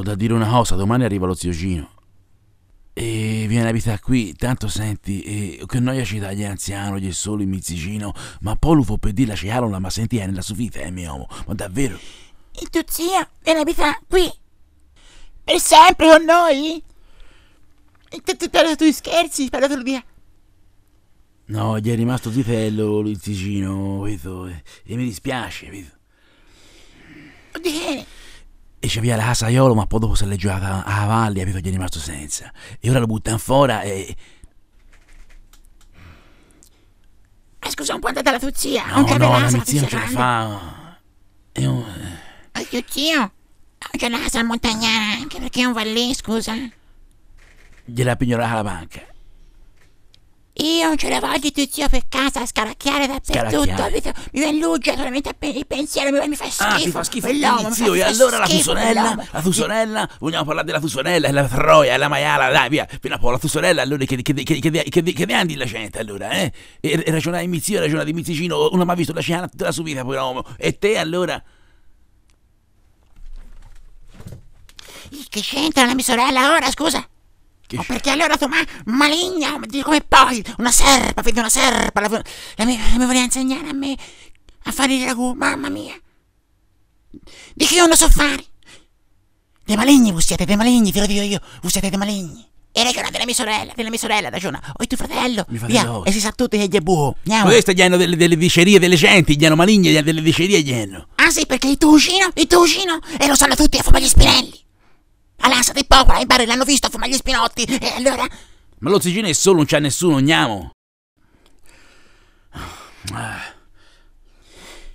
T'ho da dire una cosa, domani arriva lo zio Gino. E viene a abitare qui, tanto senti, eh, che noia ci dà gli anziani, gli soli, il mizzicino, ma poi lo l'ufo per dirla ci una ma senti nella sua vita, eh, mio uomo, ma davvero? E tu zia, viene a abitare qui? Per sempre con noi? E tu spero tu scherzi, spero tu via. No, gli è rimasto zitello, il mizzicino, vedo, e, eh. e mi dispiace, vedo. Oddio dice via la casaiolo, ma poi dopo se le giocava a Valli, capito? Gli è rimasto senza. E ora lo buttano fuori e... Ma eh, scusa, un po' andata la tua zia. No, cane no, la mia zia non ce la fa. un... Ma tuo zio? Anche una casa montagnana, anche perché è un valle, scusa. Gliela pignorava la banca. Io non ce la voglio tu zio per casa a scaracchiare dappertutto. Mi, mi vendugia solamente il pensiero, mi, fa schifo. Ah, ti fa schifo quell'uomo, zio. E allora la fusonella, la fusonella, vogliamo parlare della fusonella, la troia, la maiala, dai via. Fino a po' la fusonella, allora che, che, che, che, andi la gente allora, eh? E, e ragionare in zio, ragionare di mizzicino, non ha mai visto la cena tutta la sua vita, quell'uomo. E te allora... Che c'entra la mia sorella ora, scusa? Che oh, perché allora tu, ma maligna, come poi? Una serpa, vedi una serpa, la, la mia, mi voleva insegnare a me a fare il ragù, mamma mia. Di che io non so fare? Dei maligni voi siete, dei maligni, te lo dico io, voi siete dei maligni. E lei ragiona della mia sorella, della mia sorella, ragiona. O il tuo fratello, Mi fratello. e si sa tutto che gli è buo. Andiamo. Questo gli hanno delle, delle vicerie delle genti, gli hanno maligni, gli hanno delle vicerie, gli hanno. Ah sì, perché il tuo cugino, il tuo cugino, e lo sanno tutti a fumare gli spinelli. La lassa dei popoli, i bar l'hanno visto fumare gli spinotti, e allora... Ma lo è solo non c'è nessuno, gniamo!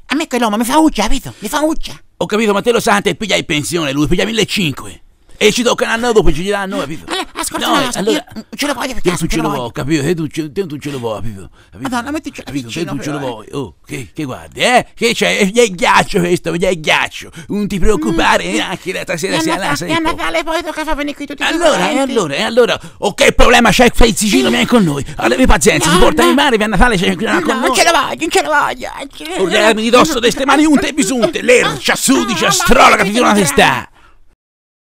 A me quell'uomo mi fa uccia, capito? Mi fa uccia! Ho capito, ma te lo santo e piglia in pensione lui, piglia 1500! E ci tocca un anno dopo, ci diranno, capito? ascolta no, cosa, allora, ce lo voglio perché io eh, tu ce lo voglio, capito? E tu, ce, tu ce lo vuoi, capito? capito? Madonna, metti ce capito? Che tu ce lo eh. vuoi, oh, che, che guardi, eh? Che c'è? Eh, gli è ghiaccio questo, gli è ghiaccio, non ti preoccupare, mm. neanche la stasera si allasa. E a Natale poi tocca far venire qui tutti Allora, e allora, e allora, oh che problema c'è qua in Sicilia, vieni con noi, abbi pazienza, si porta in mare, a Natale c'è qui con noi. Non ce lo voglio, non ce lo voglio. Ordinami di dosso deste mani unte e bisunte, l'ercia, sudicia, ah, astrologa, ti do una testa.